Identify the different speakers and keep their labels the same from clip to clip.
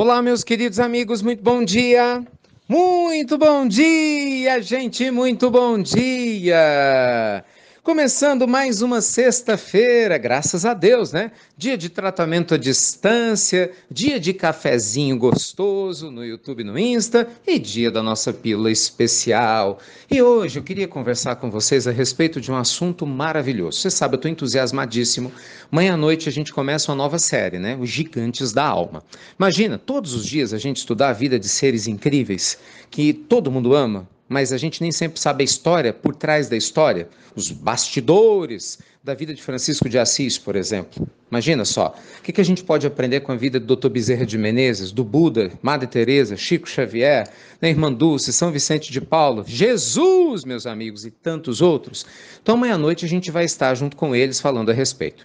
Speaker 1: Olá, meus queridos amigos, muito bom dia. Muito bom dia, gente, muito bom dia. Começando mais uma sexta-feira, graças a Deus, né? Dia de tratamento à distância, dia de cafezinho gostoso no YouTube, no Insta e dia da nossa pílula especial. E hoje eu queria conversar com vocês a respeito de um assunto maravilhoso. Você sabe, eu estou entusiasmadíssimo. Amanhã à noite a gente começa uma nova série, né? Os Gigantes da Alma. Imagina, todos os dias a gente estudar a vida de seres incríveis que todo mundo ama, mas a gente nem sempre sabe a história por trás da história, os bastidores da vida de Francisco de Assis, por exemplo. Imagina só, o que, a gente pode aprender com a vida do Dr. Bezerra de Menezes, do Buda, Madre Teresa, Chico Xavier, da Irmã Dulce, São Vicente de Paulo, Jesus, meus amigos, e tantos outros. Então amanhã à noite a gente vai estar junto com eles falando a respeito.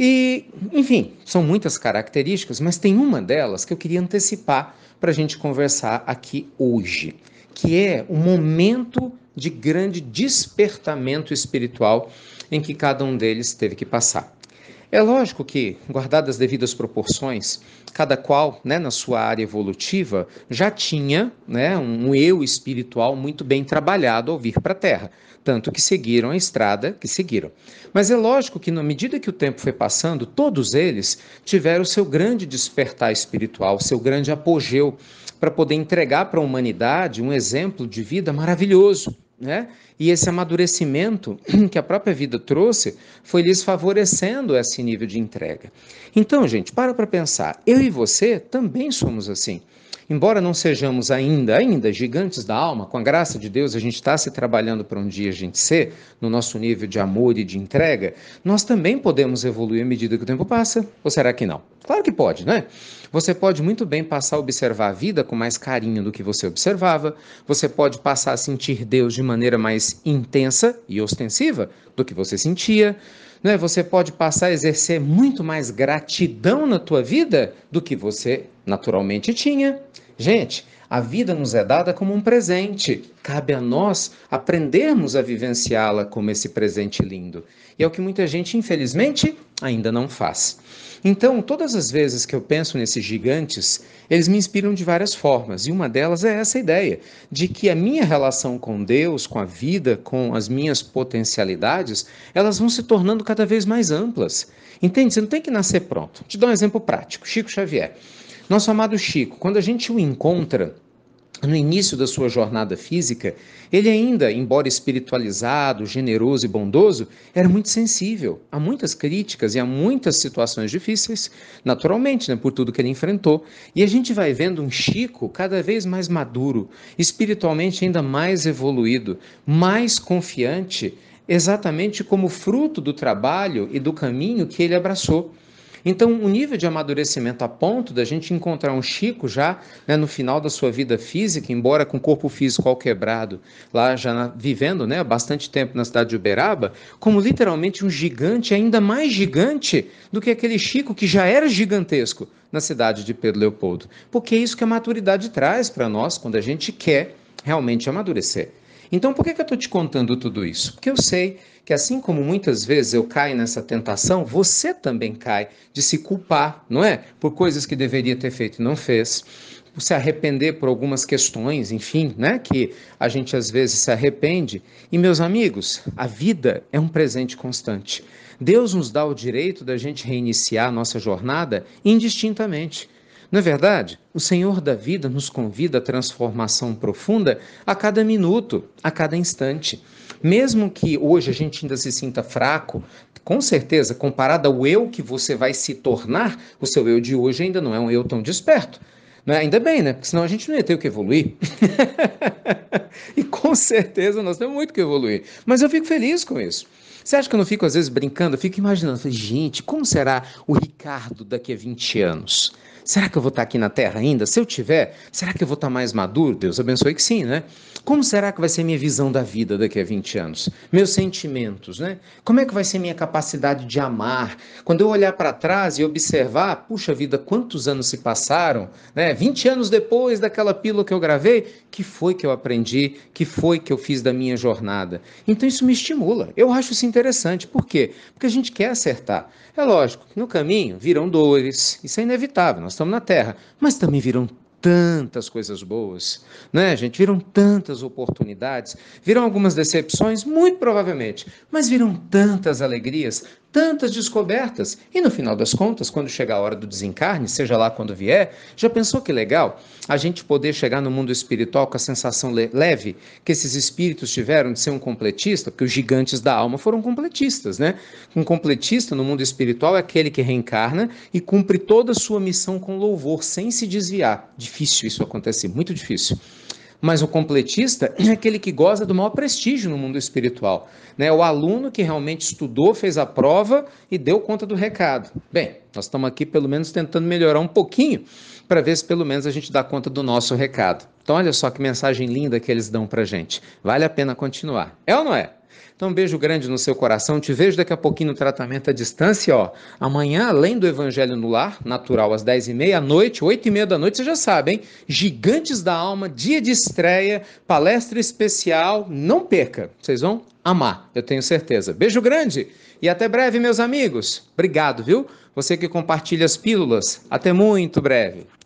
Speaker 1: E, enfim, são muitas características, mas tem uma delas que eu queria antecipar para a gente conversar aqui hoje que é um momento de grande despertamento espiritual em que cada um deles teve que passar. É lógico que, guardadas as devidas proporções, cada qual, né, na sua área evolutiva, já tinha né, um eu espiritual muito bem trabalhado ao vir para a Terra, tanto que seguiram a estrada que seguiram. Mas é lógico que, na medida que o tempo foi passando, todos eles tiveram seu grande despertar espiritual, seu grande apogeu para poder entregar para a humanidade um exemplo de vida maravilhoso, né? E esse amadurecimento que a própria vida trouxe foi lhes favorecendo esse nível de entrega. Então, gente, para para pensar. Eu e você também somos assim. Embora não sejamos ainda, ainda gigantes da alma, com a graça de Deus a gente está se trabalhando para um dia a gente ser, no nosso nível de amor e de entrega, nós também podemos evoluir à medida que o tempo passa, ou será que não? Claro que pode, né? Você pode muito bem passar a observar a vida com mais carinho do que você observava, você pode passar a sentir Deus de maneira mais intensa e ostensiva do que você sentia. é? Você pode passar a exercer muito mais gratidão na tua vida do que você naturalmente tinha. Gente, a vida nos é dada como um presente. Cabe a nós aprendermos a vivenciá-la como esse presente lindo. E é o que muita gente, infelizmente, ainda não faz. Então, todas as vezes que eu penso nesses gigantes, eles me inspiram de várias formas, e uma delas é essa ideia de que a minha relação com Deus, com a vida, com as minhas potencialidades, elas vão se tornando cada vez mais amplas. Entende? Você não tem que nascer pronto. Te dou um exemplo prático: Chico Xavier. Nosso amado Chico, quando a gente o encontra no início da sua jornada física, ele ainda, embora espiritualizado, generoso e bondoso, era muito sensível a muitas críticas e a muitas situações difíceis, naturalmente, né, por tudo que ele enfrentou. E a gente vai vendo um Chico cada vez mais maduro, espiritualmente ainda mais evoluído, mais confiante, exatamente como fruto do trabalho e do caminho que ele abraçou. Então, o nível de amadurecimento a ponto da gente encontrar um Chico já né, no final da sua vida física, embora com o corpo físico ao quebrado, lá já na, vivendo né, bastante tempo na cidade de Uberaba, como literalmente um gigante, ainda mais gigante do que aquele Chico que já era gigantesco na cidade de Pedro Leopoldo. Porque é isso que a maturidade traz para nós quando a gente quer realmente amadurecer. Então, por que, que eu estou te contando tudo isso? Porque eu sei que, assim como muitas vezes eu caio nessa tentação, você também cai de se culpar, não é? Por coisas que deveria ter feito e não fez se arrepender por algumas questões, enfim, né? Que a gente às vezes se arrepende. E meus amigos, a vida é um presente constante. Deus nos dá o direito da gente reiniciar a nossa jornada indistintamente. Não é verdade, o Senhor da vida nos convida à transformação profunda a cada minuto, a cada instante. Mesmo que hoje a gente ainda se sinta fraco, com certeza, comparado ao eu que você vai se tornar, o seu eu de hoje ainda não é um eu tão desperto. Né? Ainda bem, né? Porque senão a gente não ia ter o que evoluir. e com certeza nós temos muito que evoluir. Mas eu fico feliz com isso. Você acha que eu não fico, às vezes, brincando? Eu fico imaginando, gente, como será o Ricardo daqui a 20 anos? Será que eu vou estar tá aqui na Terra ainda? Se eu tiver, será que eu vou estar tá mais maduro? Deus abençoe que sim, né? Como será que vai ser minha visão da vida daqui a 20 anos? Meus sentimentos, né? Como é que vai ser minha capacidade de amar? Quando eu olhar para trás e observar, puxa vida, quantos anos se passaram, né? 20 anos depois daquela pílula que eu gravei, que foi que eu aprendi? Que foi que eu fiz da minha jornada? Então isso me estimula. Eu acho isso interessante. Por quê? Porque a gente quer acertar. É lógico que no caminho viram dores. Isso é inevitável. Nós estamos na Terra, mas também viram tantas coisas boas, né, gente? Viram tantas oportunidades, viram algumas decepções, muito provavelmente, mas viram tantas alegrias, tantas descobertas. E no final das contas, quando chegar a hora do desencarne, seja lá quando vier, já pensou que legal a gente poder chegar no mundo espiritual com a sensação le leve que esses espíritos tiveram de ser um completista? Porque os gigantes da alma foram completistas, né? Um completista no mundo espiritual é aquele que reencarna e cumpre toda a sua missão com louvor, sem se desviar. Difícil isso acontecer, muito difícil. Mas o completista é aquele que goza do maior prestígio no mundo espiritual. Né? O aluno que realmente estudou, fez a prova e deu conta do recado. Bem, nós estamos aqui pelo menos tentando melhorar um pouquinho para ver se pelo menos a gente dá conta do nosso recado. Então, olha só que mensagem linda que eles dão para gente. Vale a pena continuar. É ou não é? Então, um beijo grande no seu coração. Te vejo daqui a pouquinho no tratamento à distância, ó. Amanhã, além do Evangelho no Lar, natural, às 10h30, à noite, 8h30 da noite, você já sabe, hein? Gigantes da Alma, dia de estreia, palestra especial. Não perca, vocês vão amar, eu tenho certeza. Beijo grande e até breve, meus amigos. Obrigado, viu? Você que compartilha as pílulas. Até muito breve.